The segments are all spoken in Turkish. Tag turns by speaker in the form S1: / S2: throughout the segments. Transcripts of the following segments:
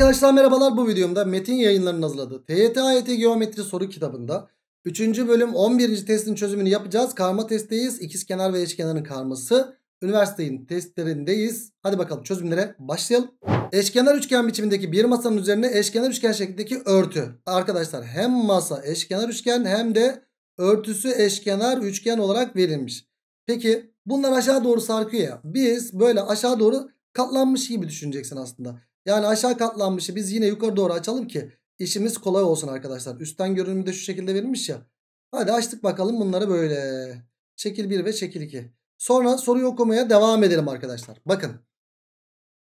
S1: Arkadaşlar merhabalar bu videomda Metin yayınlarının hazırladığı TYT AYT e Geometri soru kitabında 3. bölüm 11. testin çözümünü yapacağız. Karma testteyiz. İkizkenar ve eşkenarın karması. Üniversitenin testlerindeyiz. Hadi bakalım çözümlere başlayalım. Eşkenar üçgen biçimindeki bir masanın üzerine eşkenar üçgen şeklindeki örtü. Arkadaşlar hem masa eşkenar üçgen hem de örtüsü eşkenar üçgen olarak verilmiş. Peki bunlar aşağı doğru sarkıyor ya. Biz böyle aşağı doğru katlanmış gibi düşüneceksin aslında. Yani aşağı katlanmışı biz yine yukarı doğru açalım ki işimiz kolay olsun arkadaşlar. Üstten görünümü de şu şekilde verilmiş ya. Hadi açtık bakalım bunları böyle. Şekil 1 ve şekil 2. Sonra soruyu okumaya devam edelim arkadaşlar. Bakın.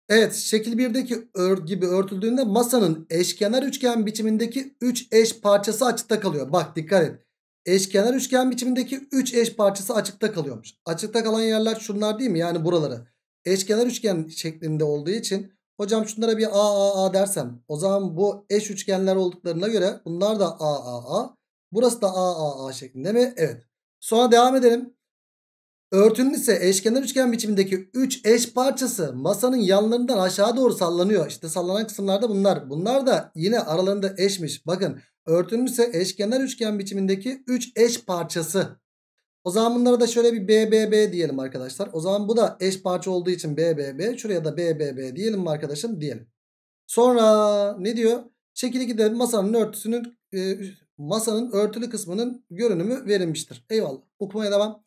S1: Evet şekil 1'deki ör gibi örtüldüğünde masanın eşkenar üçgen biçimindeki 3 eş parçası açıkta kalıyor. Bak dikkat et. Eşkenar üçgen biçimindeki 3 eş parçası açıkta kalıyormuş. Açıkta kalan yerler şunlar değil mi? Yani buraları. Eşkenar üçgen şeklinde olduğu için Hocam şunlara bir A A A dersem o zaman bu eş üçgenler olduklarına göre bunlar da A A A. Burası da A A A şeklinde mi? Evet. Sonra devam edelim. Örtünün ise eşkenar üçgen biçimindeki 3 eş parçası masanın yanlarından aşağı doğru sallanıyor. İşte sallanan kısımlarda bunlar. Bunlar da yine aralarında eşmiş. Bakın örtünün ise eşkenar üçgen biçimindeki 3 eş parçası. O zaman bunlara da şöyle bir BBB diyelim arkadaşlar. O zaman bu da eş parça olduğu için BBB. Şuraya da BBB diyelim arkadaşım? Diyelim. Sonra ne diyor? Şekil 2'de masanın örtüsünün e, masanın örtülü kısmının görünümü verilmiştir. Eyvallah. Okumaya devam.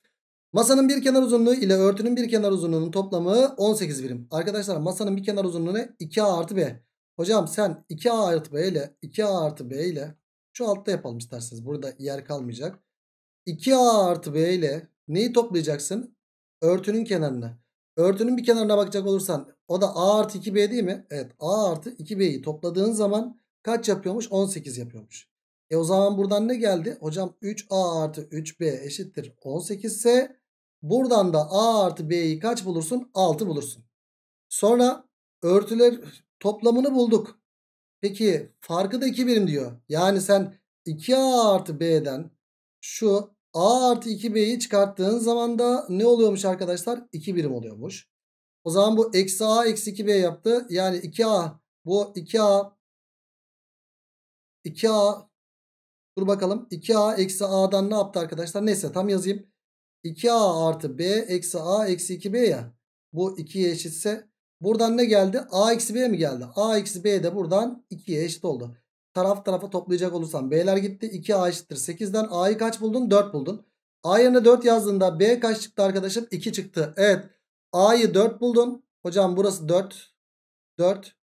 S1: Masanın bir kenar uzunluğu ile örtünün bir kenar uzunluğunun toplamı 18 birim. Arkadaşlar masanın bir kenar uzunluğu ne? 2A artı B. Hocam sen 2A artı B ile 2A artı B ile şu altta yapalım isterseniz. Burada yer kalmayacak. 2A artı B ile neyi toplayacaksın? Örtünün kenarına. Örtünün bir kenarına bakacak olursan o da A artı 2B değil mi? Evet A artı 2B'yi topladığın zaman kaç yapıyormuş? 18 yapıyormuş. E o zaman buradan ne geldi? Hocam 3A artı 3B eşittir 18 ise buradan da A artı B'yi kaç bulursun? 6 bulursun. Sonra örtüler toplamını bulduk. Peki farkı da 2 birim diyor. Yani sen 2A artı B'den şu A artı 2B'yi çıkarttığın zaman da ne oluyormuş arkadaşlar? 2 birim oluyormuş. O zaman bu eksi A eksi 2B yaptı. Yani 2A bu 2A 2A dur bakalım 2A eksi A'dan ne yaptı arkadaşlar? Neyse tam yazayım. 2A artı B eksi A eksi 2B ya. Bu 2'ye eşitse buradan ne geldi? A eksi B mi geldi? A eksi B de buradan 2'ye eşit oldu taraf tarafa toplayacak olursam B'ler gitti. 2A eşittir 8'den A'yı kaç buldun? 4 buldun. A yerine 4 yazdığında B kaç çıktı arkadaşım? 2 çıktı. Evet. A'yı 4 buldun. Hocam burası 4. 4.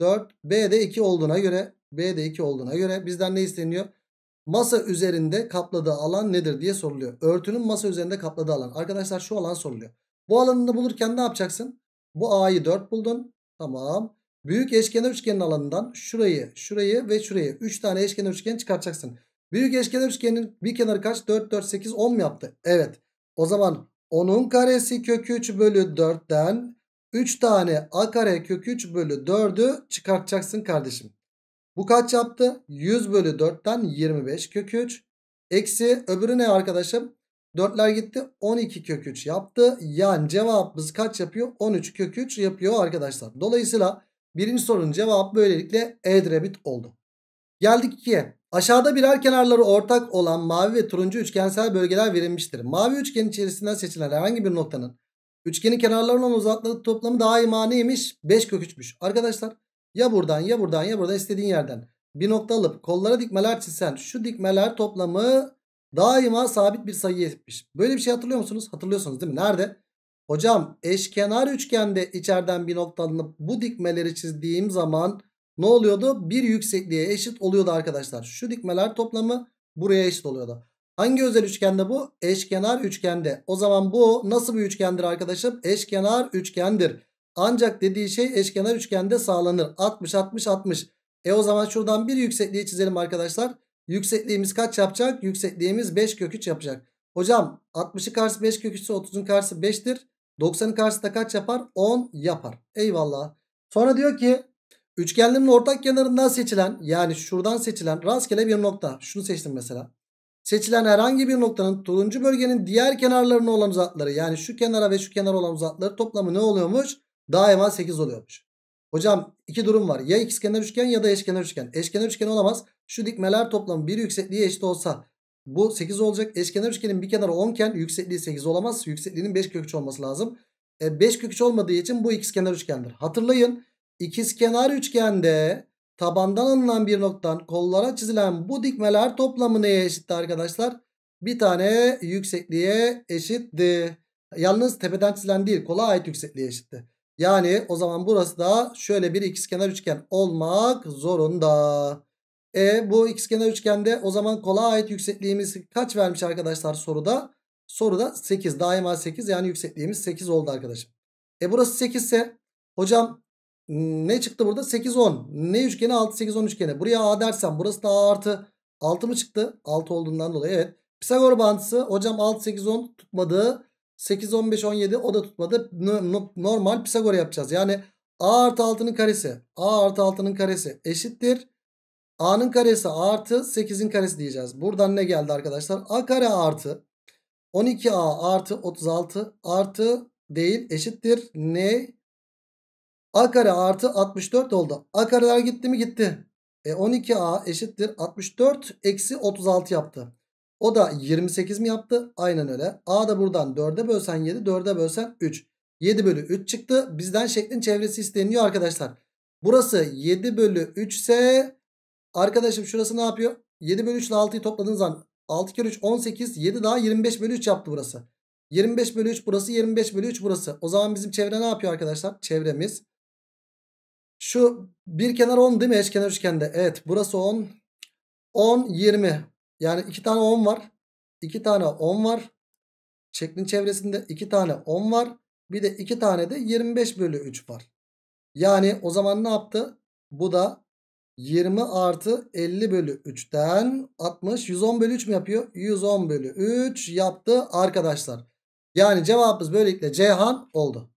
S1: 4. B'de de 2 olduğuna göre B'de de 2 olduğuna göre bizden ne isteniyor? Masa üzerinde kapladığı alan nedir diye soruluyor. Örtünün masa üzerinde kapladığı alan. Arkadaşlar şu alan soruluyor. Bu alanını bulurken ne yapacaksın? Bu A'yı 4 buldun. Tamam. Büyük eşkenar üçgenin alanından şurayı, şurayı ve şurayı 3 tane eşkenar üçgen çıkartacaksın. Büyük eşkenar üçgenin bir kenarı kaç? 4, 4, 8, 10 mu yaptı? Evet. O zaman 10'un karesi kökü 3 bölü 4'ten 3 tane a kare kökü 3 bölü 4'ü çıkartacaksın kardeşim. Bu kaç yaptı? 100 bölü 4'ten 25 kökü 3. Eksi öbürü ne arkadaşım? 4'ler gitti 12 kök 3 yaptı. Yani cevabımız kaç yapıyor? 13 kök 3 yapıyor arkadaşlar. Dolayısıyla Birinci sorunun cevabı böylelikle Edremit oldu. Geldik 2'ye. Aşağıda birer kenarları ortak olan mavi ve turuncu üçgensel bölgeler verilmiştir. Mavi üçgen içerisinden seçilen herhangi bir noktanın üçgenin kenarlarının uzaklığı toplamı daima neymiş? 5 kök 3'müş. Arkadaşlar ya buradan ya buradan ya buradan istediğin yerden bir nokta alıp kollara dikmeler çizsen şu dikmeler toplamı daima sabit bir sayı etmiş. Böyle bir şey hatırlıyor musunuz? Hatırlıyorsunuz değil mi? Nerede? Hocam eşkenar üçgende içeriden bir nokta alınıp bu dikmeleri çizdiğim zaman ne oluyordu? Bir yüksekliğe eşit oluyordu arkadaşlar. Şu dikmeler toplamı buraya eşit oluyordu. Hangi özel üçgende bu? Eşkenar üçgende. O zaman bu nasıl bir üçgendir arkadaşım? Eşkenar üçgendir. Ancak dediği şey eşkenar üçgende sağlanır. 60 60 60. E o zaman şuradan bir yüksekliği çizelim arkadaşlar. Yüksekliğimiz kaç yapacak? Yüksekliğimiz 5 kök 3 yapacak. Hocam 60'ın karşısı 5 kök 3 30'un karşısı 5'tir. 90'ın karşısında kaç yapar? 10 yapar. Eyvallah. Sonra diyor ki üçgenlerin ortak kenarından seçilen yani şuradan seçilen rastgele bir nokta. Şunu seçtim mesela. Seçilen herhangi bir noktanın turuncu bölgenin diğer kenarlarına olan uzakları yani şu kenara ve şu kenara olan uzakları toplamı ne oluyormuş? Daima 8 oluyormuş. Hocam iki durum var. Ya ikizkenar üçgen ya da eşkenar üçgen. Eşkenar üçgen olamaz. Şu dikmeler toplamı bir yüksekliğe eşit olsa bu 8 olacak. Eşkenar üçgenin bir kenarı 10 iken yüksekliği 8 olamaz. Yüksekliğinin 5 köküç olması lazım. E, 5 köküç olmadığı için bu ikizkenar üçgendir. Hatırlayın ikizkenar üçgende tabandan alınan bir noktan kollara çizilen bu dikmeler toplamı neye eşitti arkadaşlar? Bir tane yüksekliğe eşitti. Yalnız tepeden çizilen değil kola ait yüksekliğe eşitti. Yani o zaman burası da şöyle bir ikizkenar üçgen olmak zorunda. E bu x kenar üçgende o zaman kola ait yüksekliğimiz kaç vermiş arkadaşlar soruda? Soruda 8 daima 8 yani yüksekliğimiz 8 oldu arkadaşım. E burası 8 ise hocam ne çıktı burada? 8 10. Ne üçgeni? 6 8 10 üçgeni. Buraya A dersem burası da A artı 6 mı çıktı? 6 olduğundan dolayı evet. Pisagor bağıntısı hocam 6 8 10 tutmadı. 8 15 17 o da tutmadı. normal Pisagor yapacağız. Yani A artı 6'nın karesi. A artı 6'nın karesi eşittir. A'nın karesi artı 8'in karesi diyeceğiz. Buradan ne geldi arkadaşlar? A kare artı 12A artı 36 artı değil eşittir. Ne? A kare artı 64 oldu. A kareler gitti mi? Gitti. E 12A eşittir 64 eksi 36 yaptı. O da 28 mi yaptı? Aynen öyle. A da buradan 4'e bölsen 7, 4'e bölsen 3. 7 bölü 3 çıktı. Bizden şeklin çevresi isteniyor arkadaşlar. Burası 7 bölü 3 ise Arkadaşım şurası ne yapıyor? 7 bölü 3 ile 6'yı topladığınız zaman 6 kere 3 18 7 daha 25 bölü 3 yaptı burası. 25 bölü 3 burası 25 bölü 3 burası. O zaman bizim çevre ne yapıyor arkadaşlar? Çevremiz. Şu bir kenar 10 değil mi eşkenar üçgende? Evet burası 10. 10 20. Yani 2 tane 10 var. 2 tane 10 var. Çeklin çevresinde 2 tane 10 var. Bir de 2 tane de 25 bölü 3 var. Yani o zaman ne yaptı? Bu da 20 artı 50 bölü 3'ten 60. 110 bölü 3 mü yapıyor? 110 bölü 3 yaptı arkadaşlar. Yani cevabımız böylelikle Ceyhan oldu.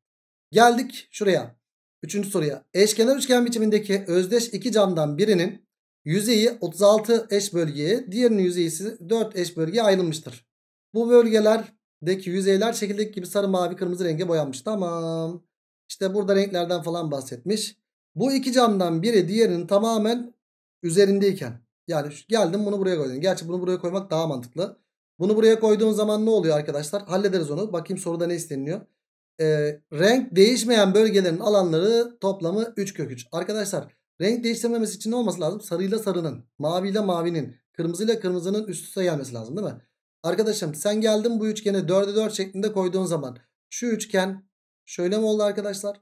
S1: Geldik şuraya. Üçüncü soruya. Eşkenar üçgen biçimindeki özdeş iki camdan birinin yüzeyi 36 eş bölgeye, diğerinin yüzeyi 4 eş bölgeye ayrılmıştır. Bu bölgelerdeki yüzeyler şekildeki gibi sarı, mavi, kırmızı renge boyanmış. Tamam. İşte burada renklerden falan bahsetmiş. Bu iki camdan biri diğerinin tamamen üzerindeyken yani geldim bunu buraya koydum. Gerçi bunu buraya koymak daha mantıklı. Bunu buraya koyduğun zaman ne oluyor arkadaşlar? Hallederiz onu. Bakayım soruda ne isteniliyor. Ee, renk değişmeyen bölgelerin alanları toplamı 3 kök 3. Arkadaşlar renk değiştirmemesi için ne olması lazım? Sarıyla sarının, maviyle mavinin, kırmızıyla kırmızının üst üste gelmesi lazım değil mi? Arkadaşım sen geldin bu üçgeni 4'e 4 şeklinde koyduğun zaman şu üçgen şöyle mi oldu arkadaşlar?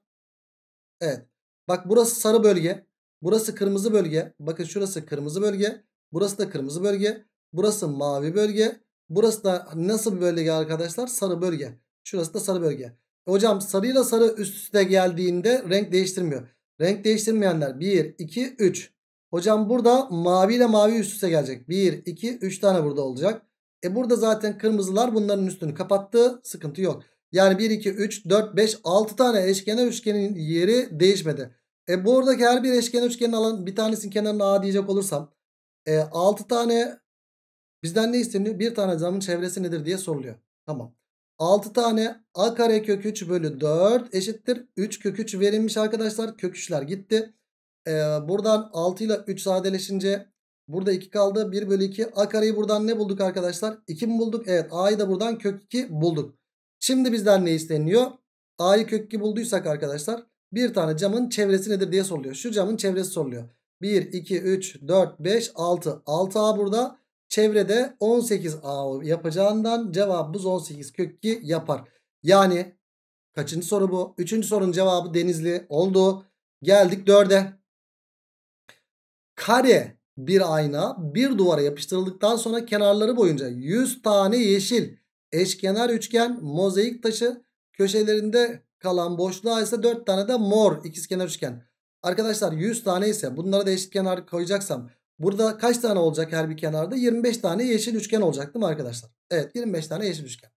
S1: Evet. Bak burası sarı bölge. Burası kırmızı bölge. Bakın şurası kırmızı bölge. Burası da kırmızı bölge. Burası mavi bölge. Burası da nasıl bir bölge arkadaşlar? Sarı bölge. Şurası da sarı bölge. Hocam sarıyla sarı üst üste geldiğinde renk değiştirmiyor. Renk değiştirmeyenler 1, 2, 3. Hocam burada mavi ile mavi üst üste gelecek. 1, 2, 3 tane burada olacak. E burada zaten kırmızılar bunların üstünü kapattı. Sıkıntı yok. Yani 1, 2, 3, 4, 5, 6 tane eşkenar üçgenin yeri değişmedi. E buradaki her bir eşkenar üçgenin alan bir tanesinin kenarına A diyecek olursam e, 6 tane bizden ne isteniyor? Bir tane camın çevresi nedir diye soruluyor. Tamam. 6 tane A kare kök 3 bölü 4 eşittir. 3 kök 3 verilmiş arkadaşlar. Kök 3'ler gitti. E, buradan 6 ile 3 sadeleşince burada 2 kaldı. 1 bölü 2 A kareyi buradan ne bulduk arkadaşlar? 2 mi bulduk? Evet A'yı da buradan kök 2 bulduk. Şimdi bizden ne isteniyor? A'yı kök 2 bulduysak arkadaşlar bir tane camın çevresi nedir diye soruluyor. Şu camın çevresi soruluyor. 1, 2, 3, 4, 5, 6. 6A burada. Çevrede 18A yapacağından cevabımız 18 kök 2 yapar. Yani kaçıncı soru bu? Üçüncü sorunun cevabı denizli oldu. Geldik 4'e. Kare bir ayna bir duvara yapıştırıldıktan sonra kenarları boyunca 100 tane yeşil eşkenar üçgen mozaik taşı köşelerinde kalan boşluğa ise 4 tane de mor ikizkenar üçgen. Arkadaşlar 100 tane ise bunlara da eşit kenar koyacaksam burada kaç tane olacak her bir kenarda? 25 tane yeşil üçgen olacak değil mi arkadaşlar? Evet 25 tane yeşil üçgen.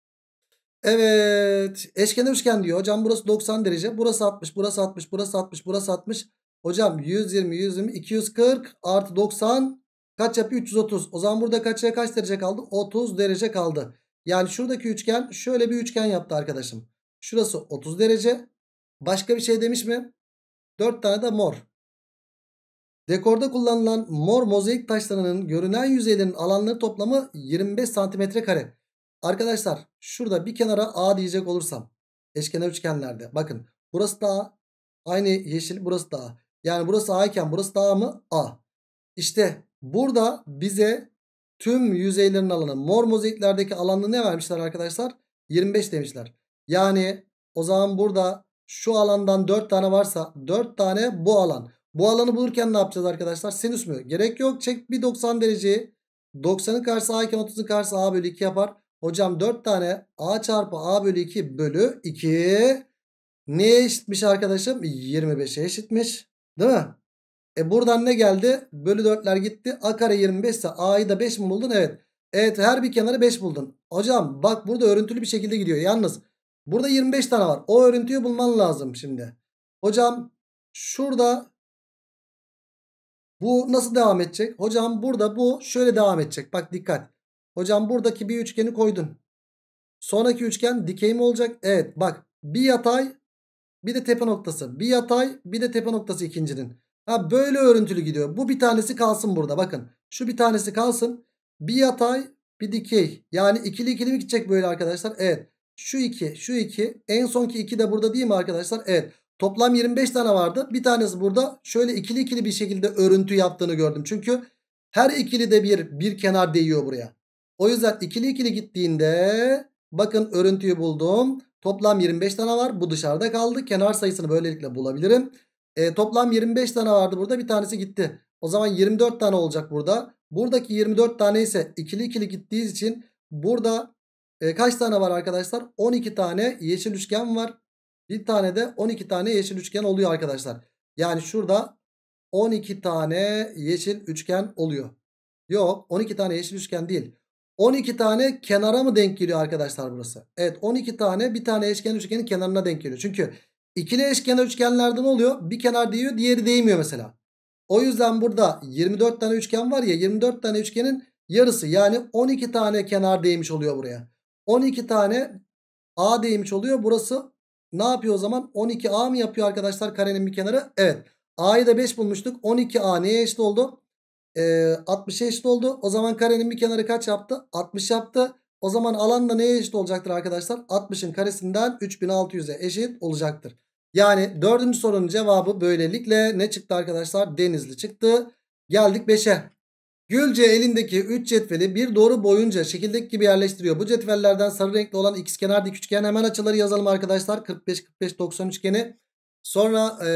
S1: Evet eşkenar üçgen diyor. Hocam burası 90 derece. Burası 60, burası 60, burası 60, burası 60. Hocam 120, 120, 240 artı 90 kaç yapıyor? 330. O zaman burada kaçya kaç derece kaldı? 30 derece kaldı. Yani şuradaki üçgen şöyle bir üçgen yaptı arkadaşım. Şurası 30 derece. Başka bir şey demiş mi? 4 tane de mor. Dekorda kullanılan mor mozaik taşlarının görünen yüzeylerin alanları toplamı 25 santimetre kare. Arkadaşlar şurada bir kenara A diyecek olursam eşkenar üçgenlerde bakın burası da A. Aynı yeşil burası da A. Yani burası A iken burası da A mı? A. İşte burada bize tüm yüzeylerin alanı mor mozaiklerdeki alanını ne vermişler arkadaşlar? 25 demişler. Yani o zaman burada şu alandan 4 tane varsa 4 tane bu alan. Bu alanı bulurken ne yapacağız arkadaşlar? Sinüs mü? Gerek yok. Çek bir 90 dereceyi. 90'ın karşısı A iken 30'un karşısı A bölü 2 yapar. Hocam 4 tane A çarpı A bölü 2 bölü 2 neye eşitmiş arkadaşım? 25'e eşitmiş. Değil mi? E buradan ne geldi? Bölü 4'ler gitti. A kare 25 ise A'yı da 5 mi buldun? Evet. Evet her bir kenarı 5 buldun. Hocam bak burada örüntülü bir şekilde gidiyor. Yalnız Burada 25 tane var. O örüntüyü bulman lazım şimdi. Hocam şurada bu nasıl devam edecek? Hocam burada bu şöyle devam edecek. Bak dikkat. Hocam buradaki bir üçgeni koydun. Sonraki üçgen dikey mi olacak? Evet bak bir yatay bir de tepe noktası. Bir yatay bir de tepe noktası ikincinin. Ha böyle örüntülü gidiyor. Bu bir tanesi kalsın burada bakın. Şu bir tanesi kalsın. Bir yatay bir dikey. Yani ikili ikili mi gidecek böyle arkadaşlar? Evet. Şu 2, şu 2. En sonki 2 de burada değil mi arkadaşlar? Evet. Toplam 25 tane vardı. Bir tanesi burada şöyle ikili ikili bir şekilde örüntü yaptığını gördüm. Çünkü her ikili de bir bir kenar değiyor buraya. O yüzden ikili ikili gittiğinde bakın örüntüyü buldum. Toplam 25 tane var. Bu dışarıda kaldı. Kenar sayısını böylelikle bulabilirim. E, toplam 25 tane vardı burada. Bir tanesi gitti. O zaman 24 tane olacak burada. Buradaki 24 tane ise ikili ikili gittiği için burada e, kaç tane var arkadaşlar? 12 tane yeşil üçgen var. Bir tane de 12 tane yeşil üçgen oluyor arkadaşlar. Yani şurada 12 tane yeşil üçgen oluyor. Yok 12 tane yeşil üçgen değil. 12 tane kenara mı denk geliyor arkadaşlar burası? Evet 12 tane bir tane eşkenar üçgenin kenarına denk geliyor. Çünkü ikili eşkenar üçgenlerden oluyor? Bir kenar değiyor diğeri değmiyor mesela. O yüzden burada 24 tane üçgen var ya 24 tane üçgenin yarısı yani 12 tane kenar değmiş oluyor buraya. 12 tane A değmiş oluyor. Burası ne yapıyor o zaman? 12A mı yapıyor arkadaşlar karenin bir kenarı? Evet. A'yı da 5 bulmuştuk. 12A neye eşit oldu? Ee, 60'a eşit oldu. O zaman karenin bir kenarı kaç yaptı? 60 yaptı. O zaman alan da neye eşit olacaktır arkadaşlar? 60'ın karesinden 3600'e eşit olacaktır. Yani dördüncü sorunun cevabı böylelikle ne çıktı arkadaşlar? Denizli çıktı. Geldik 5'e. Gülce elindeki 3 cetveli bir doğru boyunca şekildeki gibi yerleştiriyor. Bu cetvellerden sarı renkli olan ikizkenar dik üçgen hemen açıları yazalım arkadaşlar. 45 45 90 üçgeni. Sonra e,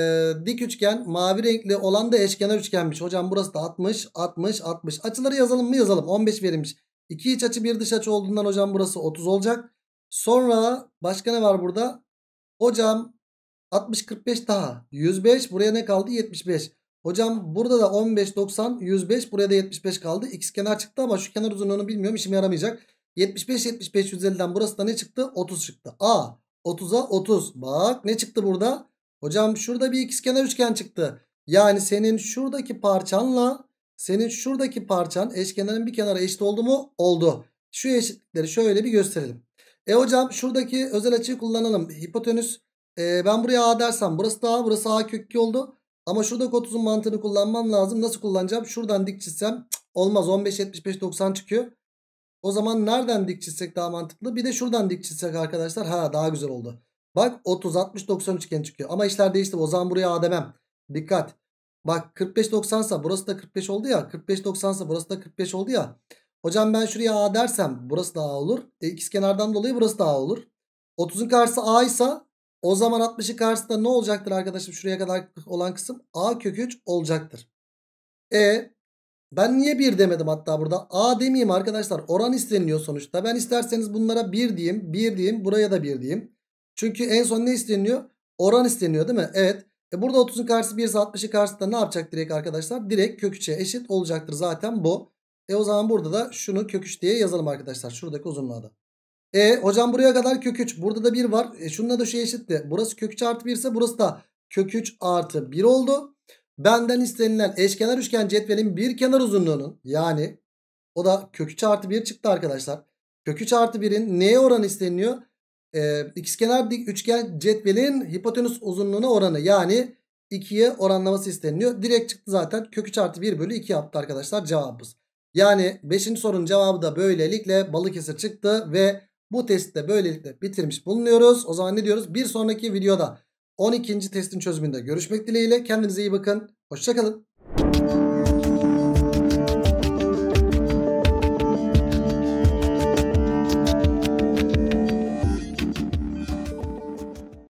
S1: dik üçgen mavi renkli olan da eşkenar üçgenmiş. Hocam burası da 60 60 60. Açıları yazalım mı yazalım. 15 verilmiş. 2 iç açı 1 dış açı olduğundan hocam burası 30 olacak. Sonra başka ne var burada? Hocam 60 45 daha 105 buraya ne kaldı 75. Hocam burada da 15, 90, 105. Buraya da 75 kaldı. X kenar çıktı ama şu kenar uzunluğunu bilmiyorum. işime yaramayacak. 75, 75, 150'den burası da ne çıktı? 30 çıktı. A. 30'a 30. Bak ne çıktı burada? Hocam şurada bir ikizkenar üçgen çıktı. Yani senin şuradaki parçanla senin şuradaki parçan eşkenarın bir kenara eşit oldu mu? Oldu. Şu eşitlikleri şöyle bir gösterelim. E hocam şuradaki özel açıyı kullanalım. Hipotenüs e, ben buraya A dersem burası da A burası A kökü oldu. Ama şurada otuzun mantığını kullanmam lazım. Nasıl kullanacağım? Şuradan dik çizsem olmaz. 15, 75, 90 çıkıyor. O zaman nereden dik çizsek daha mantıklı? Bir de şuradan dik çizsek arkadaşlar. Ha daha güzel oldu. Bak 30, 60, 90 üçgen çıkıyor. Ama işler değişti. O zaman buraya A demem. Dikkat. Bak 45, 90 sa burası da 45 oldu ya. 45, 90 sa burası da 45 oldu ya. Hocam ben şuraya A dersem burası da A olur. E, X kenardan dolayı burası da A olur. 30'un karşısı A ise o zaman 60'ın karşısında ne olacaktır arkadaşım? Şuraya kadar olan kısım a kök 3 olacaktır. E ben niye 1 demedim hatta burada? A demeyeyim arkadaşlar. Oran isteniliyor sonuçta. Ben isterseniz bunlara 1 diyeyim. 1 diyeyim. Buraya da 1 diyeyim. Çünkü en son ne isteniliyor? Oran isteniyor değil mi? Evet. E burada 30'un karşısı 1 ise 60'ın karşısında ne yapacak direkt arkadaşlar? Direkt kök 3'e eşit olacaktır zaten bu. E o zaman burada da şunu kök 3 diye yazalım arkadaşlar. Şuradaki uzunluğa da. E hocam buraya kadar kök 3. Burada da 1 var. E, şununla da şu şey eşitti. Burası kök 3 artı 1 ise burası da kök 3 artı 1 oldu. Benden istenilen eşkenar üçgen cetvelin bir kenar uzunluğunun yani o da kök 3 artı 1 çıktı arkadaşlar. Kök 3 artı 1'in neye oranı isteniliyor? Ee, ikizkenar dik üçgen cetvelin hipotenüs uzunluğuna oranı yani 2'ye oranlaması isteniyor. Direkt çıktı zaten kök 3 artı 1 bölü 2 yaptı arkadaşlar cevabımız. Yani 5. sorunun cevabı da böylelikle Balıkesir çıktı ve bu testi de böylelikle bitirmiş bulunuyoruz. O zaman ne diyoruz? Bir sonraki videoda 12. testin çözümünde görüşmek dileğiyle. Kendinize iyi bakın. Hoşçakalın.